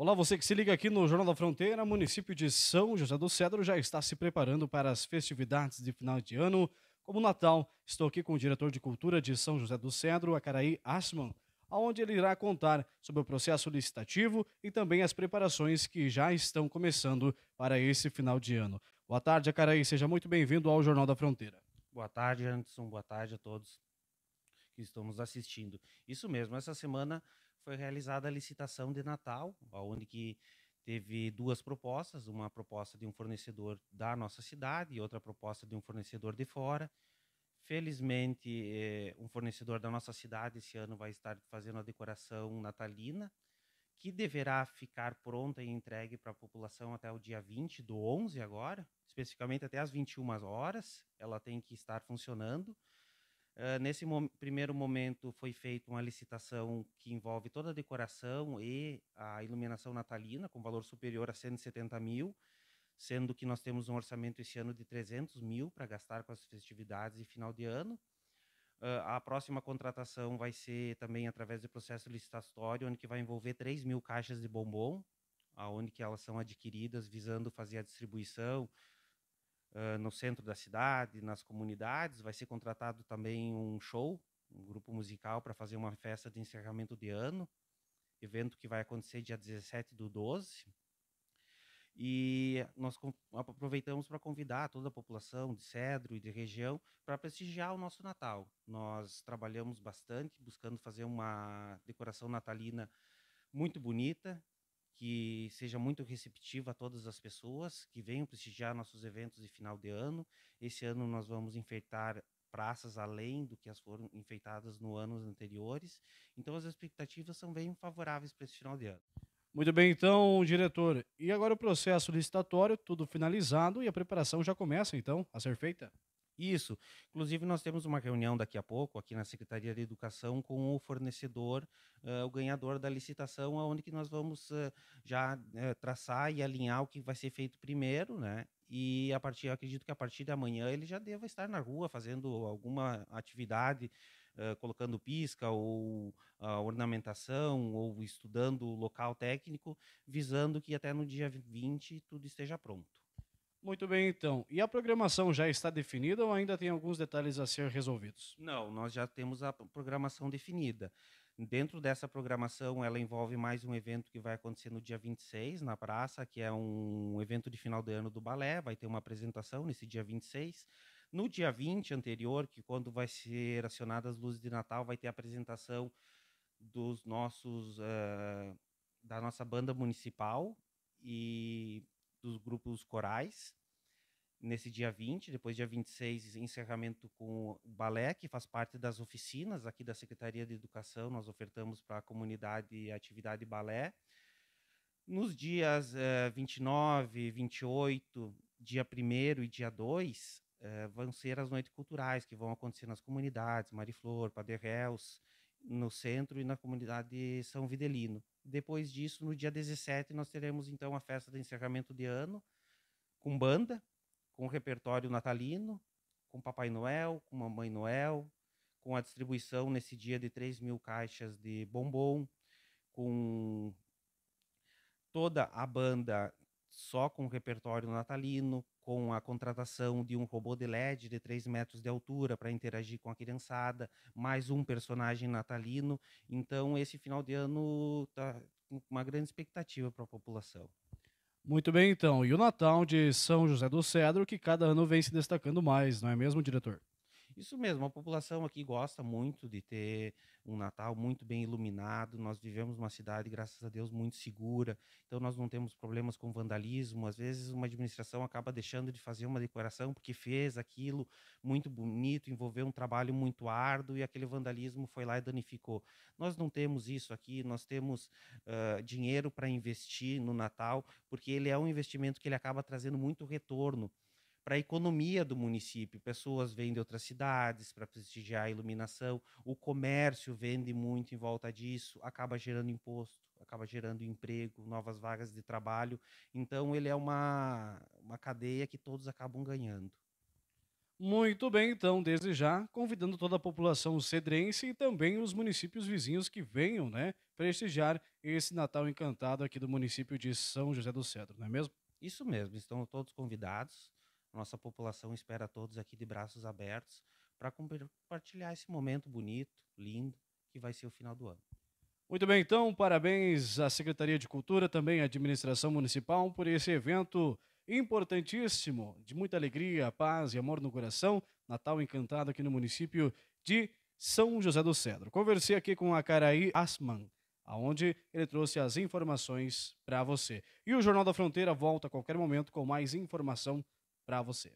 Olá, você que se liga aqui no Jornal da Fronteira, município de São José do Cedro já está se preparando para as festividades de final de ano, como Natal. Estou aqui com o diretor de Cultura de São José do Cedro, Acaraí Asman, onde ele irá contar sobre o processo licitativo e também as preparações que já estão começando para esse final de ano. Boa tarde, Acaraí, seja muito bem-vindo ao Jornal da Fronteira. Boa tarde, Anderson, boa tarde a todos que estão nos assistindo. Isso mesmo, essa semana foi realizada a licitação de Natal, onde que teve duas propostas, uma proposta de um fornecedor da nossa cidade e outra proposta de um fornecedor de fora. Felizmente, eh, um fornecedor da nossa cidade esse ano vai estar fazendo a decoração natalina, que deverá ficar pronta e entregue para a população até o dia 20 do 11 agora, especificamente até as 21 horas, ela tem que estar funcionando nesse mo primeiro momento foi feita uma licitação que envolve toda a decoração e a iluminação natalina, com valor superior a 170 mil, sendo que nós temos um orçamento esse ano de 300 mil para gastar com as festividades e final de ano. Uh, a próxima contratação vai ser também através do processo licitatório, onde que vai envolver 3 mil caixas de bombom, aonde que elas são adquiridas visando fazer a distribuição, uh, no centro da cidade, nas comunidades. Vai ser contratado também um show, um grupo musical, para fazer uma festa de encerramento de ano. Evento que vai acontecer dia 17 do 12. E nós aproveitamos para convidar toda a população de Cedro e de região para prestigiar o nosso Natal. Nós trabalhamos bastante buscando fazer uma decoração natalina muito bonita, que seja muito receptiva a todas as pessoas que venham prestigiar nossos eventos de final de ano. Esse ano nós vamos enfeitar praças além do que as foram enfeitadas no anos anteriores. Então as expectativas são bem favoráveis para esse final de ano. Muito bem, então, diretor. E agora o processo licitatório, tudo finalizado e a preparação já começa, então, a ser feita? Isso. Inclusive, nós temos uma reunião daqui a pouco aqui na Secretaria de Educação com o fornecedor, uh, o ganhador da licitação, onde que nós vamos uh, já uh, traçar e alinhar o que vai ser feito primeiro, né? E a partir, acredito que a partir de amanhã ele já deva estar na rua fazendo alguma atividade, colocando pisca ou ornamentação, ou estudando o local técnico, visando que até no dia 20 tudo esteja pronto. Muito bem, então. E a programação já está definida ou ainda tem alguns detalhes a ser resolvidos? Não, nós já temos a programação definida. Dentro dessa programação, ela envolve mais um evento que vai acontecer no dia 26, na praça, que é um evento de final de ano do balé. Vai ter uma apresentação nesse dia 26. No dia 20 anterior, que quando vai ser acionadas as luzes de Natal, vai ter a apresentação dos nossos uh, da nossa banda municipal e dos grupos corais, nesse dia 20, depois dia 26, encerramento com o balé, que faz parte das oficinas aqui da Secretaria de Educação, nós ofertamos para a comunidade atividade balé. Nos dias eh, 29, 28, dia 1 e dia 2, eh, vão ser as noites culturais, que vão acontecer nas comunidades, Mariflor, Padre no centro e na comunidade São Videlino. Depois disso, no dia 17, nós teremos então a festa de encerramento de ano com banda, com repertório natalino, com Papai Noel, com Mamãe Noel, com a distribuição nesse dia de 3 mil caixas de bombom, com toda a banda só com repertório natalino, com a contratação de um robô de LED de 3 metros de altura para interagir com a criançada, mais um personagem natalino. Então, esse final de ano está com uma grande expectativa para a população. Muito bem, então. E o Natal de São José do Cedro, que cada ano vem se destacando mais, não é mesmo, diretor? Isso mesmo, a população aqui gosta muito de ter um Natal muito bem iluminado. Nós vivemos uma cidade, graças a Deus, muito segura, então nós não temos problemas com vandalismo. Às vezes, uma administração acaba deixando de fazer uma decoração porque fez aquilo muito bonito, envolveu um trabalho muito árduo e aquele vandalismo foi lá e danificou. Nós não temos isso aqui, nós temos uh, dinheiro para investir no Natal, porque ele é um investimento que ele acaba trazendo muito retorno para a economia do município. Pessoas vêm de outras cidades para prestigiar a iluminação, o comércio vende muito em volta disso, acaba gerando imposto, acaba gerando emprego, novas vagas de trabalho. Então, ele é uma, uma cadeia que todos acabam ganhando. Muito bem, então, desde já, convidando toda a população cedrense e também os municípios vizinhos que venham, né, prestigiar esse Natal encantado aqui do município de São José do Cedro, não é mesmo? Isso mesmo, estão todos convidados. Nossa população espera todos aqui de braços abertos para compartilhar esse momento bonito, lindo, que vai ser o final do ano. Muito bem, então, parabéns à Secretaria de Cultura, também à Administração Municipal, por esse evento importantíssimo, de muita alegria, paz e amor no coração. Natal encantado aqui no município de São José do Cedro. Conversei aqui com a Caraí Asman, aonde ele trouxe as informações para você. E o Jornal da Fronteira volta a qualquer momento com mais informação para você.